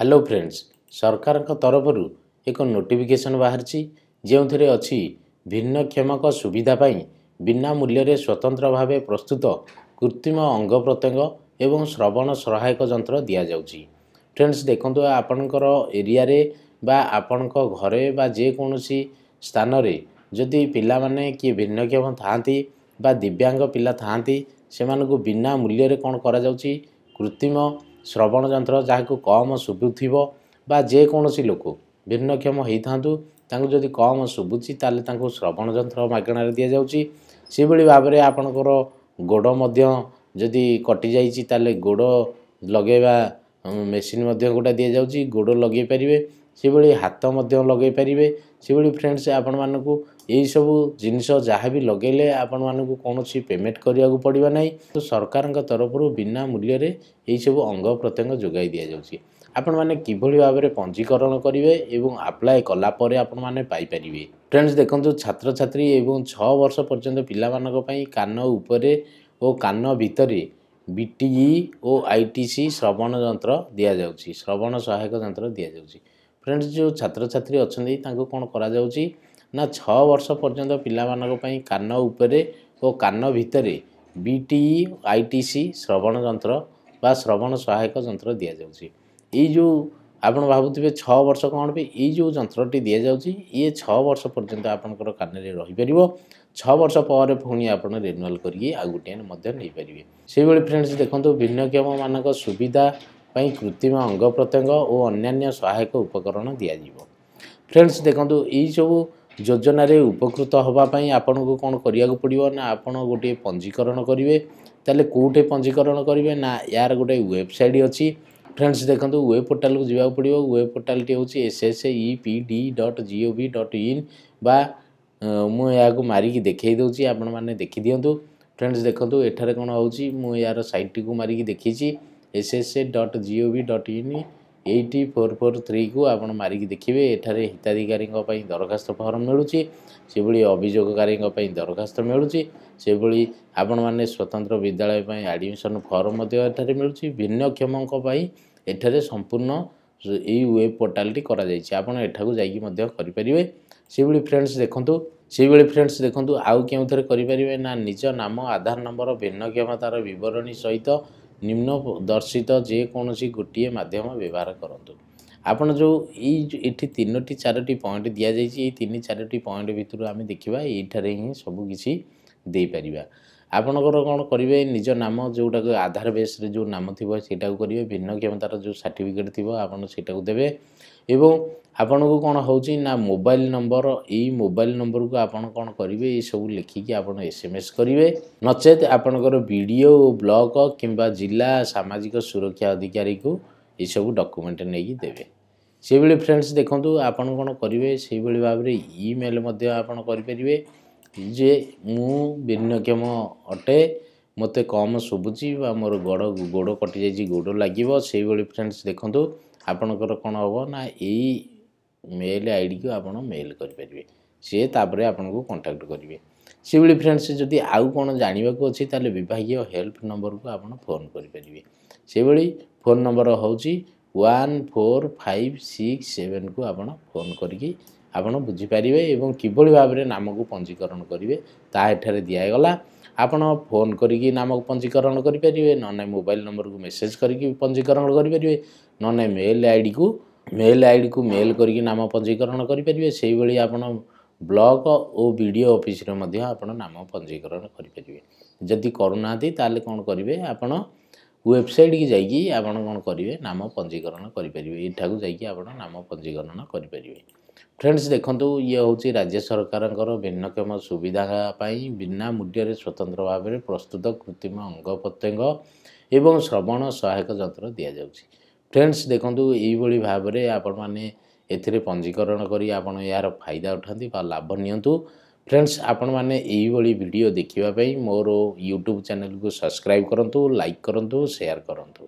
hello friends ସରକାରଙ୍କ ତରଫରୁ ଏକ ନୋଟିଫିକେସନ୍ ବାହାରିଛି ଯେଉଁଥିରେ ଅଛି ଭିନ୍ନକ୍ଷମଙ୍କ ସୁବିଧା ପାଇଁ ବିନା ମୂଲ୍ୟରେ ସ୍ୱତନ୍ତ୍ର ଭାବେ ପ୍ରସ୍ତୁତ କୃତ୍ରିମ ଅଙ୍ଗ ପ୍ରତ୍ୟଙ୍ଗ ଏବଂ ଶ୍ରବଣ ସହାୟକ ଯନ୍ତ୍ର ଦିଆଯାଉଛି ଫ୍ରେଣ୍ଡସ୍ ଦେଖନ୍ତୁ ଆପଣଙ୍କର ଏରିଆରେ ବା ଆପଣଙ୍କ ଘରେ ବା ଯେକୌଣସି ସ୍ଥାନରେ ଯଦି ପିଲାମାନେ କିଏ ଭିନ୍ନକ୍ଷମ ଥାଆନ୍ତି ବା ଦିବ୍ୟାଙ୍ଗ ପିଲା ଥାଆନ୍ତି ସେମାନଙ୍କୁ ବିନା ମୂଲ୍ୟରେ କ'ଣ କରାଯାଉଛି କୃତ୍ରିମ ଶ୍ରବଣ ଯନ୍ତ୍ର ଯାହାକୁ କମ୍ ଶୁଭୁଥିବ ବା ଯେକୌଣସି ଲୋକ ଭିନ୍ନକ୍ଷମ ହୋଇଥାନ୍ତୁ ତାଙ୍କୁ ଯଦି କମ୍ ଶୁଭୁଛି ତାହେଲେ ତାଙ୍କୁ ଶ୍ରବଣ ଯନ୍ତ୍ର ମାଗଣାରେ ଦିଆଯାଉଛି ସେହିଭଳି ଭାବରେ ଆପଣଙ୍କର ଗୋଡ଼ ମଧ୍ୟ ଯଦି କଟିଯାଇଛି ତାହେଲେ ଗୋଡ଼ ଲଗାଇବା ମେସିନ୍ ମଧ୍ୟ ଗୋଟେ ଦିଆଯାଉଛି ଗୋଡ଼ ଲଗାଇ ପାରିବେ ସେହିଭଳି ହାତ ମଧ୍ୟ ଲଗାଇ ପାରିବେ ସେହିଭଳି ଫ୍ରେଣ୍ଡସ୍ ଆପଣମାନଙ୍କୁ ଏହିସବୁ ଜିନିଷ ଯାହା ବି ଲଗେଇଲେ ଆପଣମାନଙ୍କୁ କୌଣସି ପେମେଣ୍ଟ କରିବାକୁ ପଡ଼ିବ ନାହିଁ ତ ସରକାରଙ୍କ ତରଫରୁ ବିନା ମୂଲ୍ୟରେ ଏହିସବୁ ଅଙ୍ଗ ପ୍ରତ୍ୟଙ୍ଗ ଯୋଗାଇ ଦିଆଯାଉଛି ଆପଣମାନେ କିଭଳି ଭାବରେ ପଞ୍ଜୀକରଣ କରିବେ ଏବଂ ଆପ୍ଲାଏ କଲା ପରେ ଆପଣମାନେ ପାଇପାରିବେ ଫ୍ରେଣ୍ଡସ୍ ଦେଖନ୍ତୁ ଛାତ୍ରଛାତ୍ରୀ ଏବଂ ଛଅ ବର୍ଷ ପର୍ଯ୍ୟନ୍ତ ପିଲାମାନଙ୍କ ପାଇଁ କାନ ଉପରେ ଓ କାନ ଭିତରେ ବି ଟି ଇ ଓ ଆଇ ଟି ସି ଶ୍ରବଣ ଯନ୍ତ୍ର ଦିଆଯାଉଛି ଶ୍ରବଣ ସହାୟକ ଯନ୍ତ୍ର ଦିଆଯାଉଛି ଫ୍ରେଣ୍ଡସ୍ ଯେଉଁ ଛାତ୍ରଛାତ୍ରୀ ଅଛନ୍ତି ତାଙ୍କୁ କ'ଣ କରାଯାଉଛି ନା ଛଅ ବର୍ଷ ପର୍ଯ୍ୟନ୍ତ ପିଲାମାନଙ୍କ ପାଇଁ କାନ ଉପରେ ଓ କାନ ଭିତରେ B T E I T C ଶ୍ରବଣ ଯନ୍ତ୍ର ବା ଶ୍ରବଣ ସହାୟକ ଯନ୍ତ୍ର ଦିଆଯାଉଛି ଏଇ ଯେଉଁ ଆପଣ ଭାବୁଥିବେ ଛଅ ବର୍ଷ କ'ଣ ବି ଏଇ ଯେଉଁ ଯନ୍ତ୍ରଟି ଦିଆଯାଉଛି ଇଏ ଛଅ ବର୍ଷ ପର୍ଯ୍ୟନ୍ତ ଆପଣଙ୍କର କାନରେ ରହିପାରିବ ଛଅ ବର୍ଷ ପରେ ପୁଣି ଆପଣ ରିନୁଆଲ୍ କରିକି ଆଉ ଗୋଟିଏ ମଧ୍ୟ ନେଇପାରିବେ ସେହିଭଳି ଫ୍ରେଣ୍ଡସ୍ ଦେଖନ୍ତୁ ଭିନ୍ନକ୍ଷମମାନଙ୍କ ସୁବିଧା ପାଇଁ କୃତ୍ରିମ ଅଙ୍ଗ ପ୍ରତ୍ୟଙ୍ଗ ଓ ଅନ୍ୟାନ୍ୟ ସହାୟକ ଉପକରଣ ଦିଆଯିବ ଫ୍ରେଣ୍ଡସ୍ ଦେଖନ୍ତୁ ଏଇସବୁ ଯୋଜନାରେ ଉପକୃତ ହେବା ପାଇଁ ଆପଣଙ୍କୁ କ'ଣ କରିବାକୁ ପଡ଼ିବ ନା ଆପଣ ଗୋଟିଏ ପଞ୍ଜୀକରଣ କରିବେ ତାହେଲେ କେଉଁଠି ପଞ୍ଜୀକରଣ କରିବେ ନା ୟାର ଗୋଟେ ୱେବସାଇଟ୍ ଅଛି ଫ୍ରେଣ୍ଡସ୍ ଦେଖନ୍ତୁ ୱେବ୍ ପୋର୍ଟାଲକୁ ଯିବାକୁ ପଡ଼ିବ ୱେବ୍ ପୋର୍ଟାଲଟି ହେଉଛି S S E P D dot G O V dot in ବା ମୁଁ ଏହାକୁ ମାରିକି ଦେଖାଇ ଦେଉଛି ଆପଣମାନେ ଦେଖିଦିଅନ୍ତୁ ଫ୍ରେଣ୍ଡସ୍ ଦେଖନ୍ତୁ ଏଠାରେ କ'ଣ ହେଉଛି ମୁଁ ଏହାର ସାଇଟ୍ଟିକୁ ମାରିକି ଦେଖିଛି S S dot G O V dot in eight four four ଥ୍ରୀକୁ ଆପଣ ମାରିକି ଦେଖିବେ ଏଠାରେ ହିତାଧିକାରୀଙ୍କ ପାଇଁ ଦରଖାସ୍ତ ଫର୍ମ ମିଳୁଛି ସେଭଳି ଅଭିଯୋଗକାରୀଙ୍କ ପାଇଁ ଦରଖାସ୍ତ ମିଳୁଛି ସେଭଳି ଆପଣମାନେ ସ୍ୱତନ୍ତ୍ର ବିଦ୍ୟାଳୟ ପାଇଁ ଆଡ଼ମିସନ୍ ଫର୍ମ ମଧ୍ୟ ଏଠାରେ ମିଳୁଛି ଭିନ୍ନକ୍ଷମଙ୍କ ପାଇଁ ଏଠାରେ ସମ୍ପୂର୍ଣ୍ଣ ଏଇ ୱେବ୍ ପୋର୍ଟାଲ୍ଟି କରାଯାଇଛି ଆପଣ ଏଠାକୁ ଯାଇକି ମଧ୍ୟ କରିପାରିବେ ସେଭଳି ଫ୍ରେଣ୍ଡସ୍ ଦେଖନ୍ତୁ ସେଇଭଳି ଫ୍ରେଣ୍ଡସ୍ ଦେଖନ୍ତୁ ଆଉ କେଉଁଥିରେ କରିପାରିବେ ନା ନିଜ ନାମ ଆଧାର ନମ୍ବର ଭିନ୍ନକ୍ଷମତାର ବିବରଣୀ ସହିତ ନିମ୍ନଦର୍ଶିତ ଯେକୌଣସି ଗୋଟିଏ ମାଧ୍ୟମ ବ୍ୟବହାର କରନ୍ତୁ ଆପଣ ଯେଉଁ ଏଇ ଏଠି ତିନୋଟି ଚାରୋଟି ପଏଣ୍ଟ ଦିଆଯାଇଛି ଏଇ ତିନି ଚାରୋଟି ପଏଣ୍ଟ ଭିତରୁ ଆମେ ଦେଖିବା ଏଇଠାରେ ହିଁ ସବୁକିଛି ଦେଇପାରିବା ଆପଣଙ୍କର କ'ଣ କରିବେ ନିଜ ନାମ ଯେଉଁଟାକୁ ଆଧାର ବେସ୍ରେ ଯେଉଁ ନାମ ଥିବ ସେଇଟାକୁ କରିବେ ଭିନ୍ନକ୍ଷମତାର ଯେଉଁ ସାର୍ଟିଫିକେଟ୍ ଥିବ ଆପଣ ସେଇଟାକୁ ଦେବେ ଏବଂ ଆପଣଙ୍କୁ କ'ଣ ହେଉଛି ନା ମୋବାଇଲ୍ ନମ୍ବର ଏଇ ମୋବାଇଲ୍ ନମ୍ବରକୁ ଆପଣ କ'ଣ କରିବେ ଏସବୁ ଲେଖିକି ଆପଣ ଏସ୍ ଏମ୍ ଏସ୍ କରିବେ ନଚେତ୍ ଆପଣଙ୍କର ବି ଡି ଓ ବ୍ଲକ୍ କିମ୍ବା ଜିଲ୍ଲା ସାମାଜିକ ସୁରକ୍ଷା ଅଧିକାରୀକୁ ଏସବୁ ଡକ୍ୟୁମେଣ୍ଟ ନେଇକି ଦେବେ ସେଇଭଳି ଫ୍ରେଣ୍ଡସ୍ ଦେଖନ୍ତୁ ଆପଣ କ'ଣ କରିବେ ସେହିଭଳି ଭାବରେ ଇମେଲ୍ ମଧ୍ୟ ଆପଣ କରିପାରିବେ ଯେ ମୁଁ ଭିନ୍ନକ୍ଷମ ଅଟେ ମୋତେ କମ୍ ଶୁଭୁଛି ବା ମୋର ଗୋଡ଼ ଗୋଡ଼ କଟିଯାଇଛି ଗୋଡ଼ ଲାଗିବ ସେଇଭଳି ଫ୍ରେଣ୍ଡସ୍ ଦେଖନ୍ତୁ ଆପଣଙ୍କର କ'ଣ ହେବ ନା ଏଇ ମେଲ୍ ଆଇଡ଼ିକୁ ଆପଣ ମେଲ୍ କରିପାରିବେ ସିଏ ତାପରେ ଆପଣଙ୍କୁ କଣ୍ଟାକ୍ଟ କରିବେ ସେଭଳି ଫ୍ରେଣ୍ଡସ୍ ଯଦି ଆଉ କ'ଣ ଜାଣିବାକୁ ଅଛି ତାହେଲେ ବିଭାଗୀୟ ହେଲ୍ପ ନମ୍ବରକୁ ଆପଣ ଫୋନ୍ କରିପାରିବେ ସେଭଳି ଫୋନ୍ ନମ୍ବର ହେଉଛି ୱାନ୍ ଫୋର୍ ଫାଇଭ୍ ସିକ୍ସ ସେଭେନ୍କୁ ଆପଣ ଫୋନ୍ କରିକି आप बुझिपारे कि भावना नामको पञ्जीकरण गरे ताएर दिइगला आपि नाम पञ्जीकरण गरिपारे न नै मोबाइ नम्बरको मेसेज गरिक पञ्जीकरण गरिपारे न नै मेल् आइडी मेल् आइडी मेल्क नाम पञ्जीकरण गरिपारे सहीभरि आ्लक ओ बिडिओ अफिस रञ्जीकरण वेबसाइट जति तपाईँ वेबसैट जाइक आउँदै नाम पञ्जीकरण गरिपारि नाम पञ्जीकरण गरिपारे ଫ୍ରେଣ୍ଡସ୍ ଦେଖନ୍ତୁ ଇଏ ହେଉଛି ରାଜ୍ୟ ସରକାରଙ୍କର ଭିନ୍ନକ୍ଷମ ସୁବିଧା ପାଇଁ ବିନା ମୂଲ୍ୟରେ ସ୍ୱତନ୍ତ୍ର ଭାବରେ ପ୍ରସ୍ତୁତ କୃତ୍ରିମ ଅଙ୍ଗ ପ୍ରତ୍ୟଙ୍ଗ ଏବଂ ଶ୍ରବଣ ସହାୟକ ଯନ୍ତ୍ର ଦିଆଯାଉଛି ଫ୍ରେଣ୍ଡସ୍ ଦେଖନ୍ତୁ ଏଇଭଳି ଭାବରେ ଆପଣମାନେ ଏଥିରେ ପଞ୍ଜୀକରଣ କରି ଆପଣ ଏହାର ଫାଇଦା ଉଠାନ୍ତି ବା ଲାଭ ନିଅନ୍ତୁ ଫ୍ରେଣ୍ଡସ୍ ଆପଣମାନେ ଏଇଭଳି ଭିଡ଼ିଓ ଦେଖିବା ପାଇଁ ମୋର ୟୁଟ୍ୟୁବ୍ ଚ୍ୟାନେଲ୍କୁ ସବସ୍କ୍ରାଇବ୍ କରନ୍ତୁ ଲାଇକ୍ କରନ୍ତୁ ସେୟାର୍ କରନ୍ତୁ